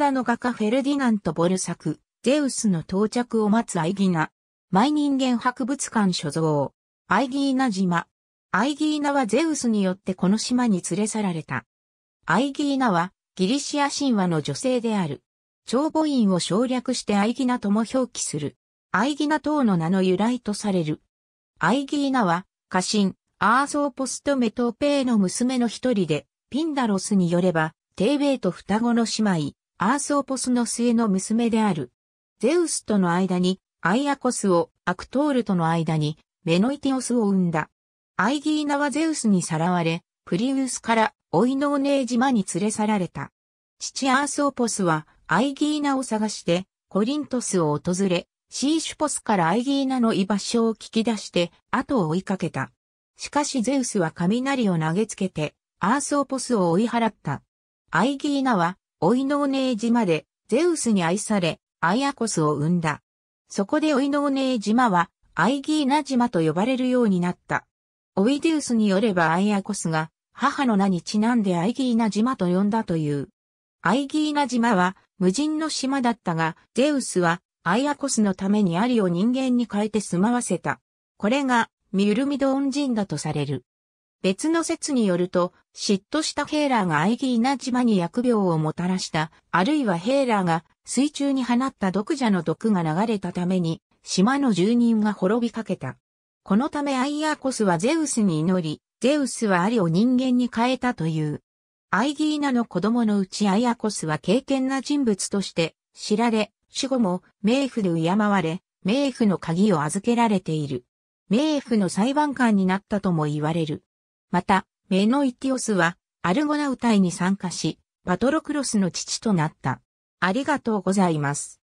ラの画家フェルディナント・ボル作、ゼウスの到着を待つアイギーナ。毎人間博物館所蔵。アイギーナ島。アイギーナはゼウスによってこの島に連れ去られた。アイギーナはギリシア神話の女性である。長母院を省略してアイギナとも表記する。アイギナ等の名の由来とされる。アイギーナは家臣、アーソーポストメトーペーの娘の一人で、ピンダロスによれば、テーベイと双子の姉妹、アースオポスの末の娘である。ゼウスとの間に、アイアコスを、アクトールとの間に、メノイティオスを生んだ。アイギーナはゼウスにさらわれ、プリウスからオイノーネー島に連れ去られた。父アースオポスはアイギーナを探してコリントスを訪れ、シーシュポスからアイギーナの居場所を聞き出して後を追いかけた。しかしゼウスは雷を投げつけてアースオポスを追い払った。アイギーナはオイノーネー島でゼウスに愛され、アイアコスを生んだ。そこでオイノーネー島はアイギーナ島と呼ばれるようになった。オイデウスによればアイアコスが母の名にちなんでアイギーナ島と呼んだという。アイギーナ島は無人の島だったが、ゼウスはアイアコスのためにアリを人間に変えて住まわせた。これがミュルミドン人だとされる。別の説によると、嫉妬したヘーラーがアイギーナ島に薬病をもたらした、あるいはヘーラーが水中に放った毒蛇の毒が流れたために、島の住人が滅びかけた。このためアイアーコスはゼウスに祈り、ゼウスはアリを人間に変えたという。アイギーナの子供のうちアイアコスは敬虔な人物として知られ、死後も冥府で敬われ、冥府の鍵を預けられている。冥府の裁判官になったとも言われる。また、メノイティオスは、アルゴナウ隊に参加し、パトロクロスの父となった。ありがとうございます。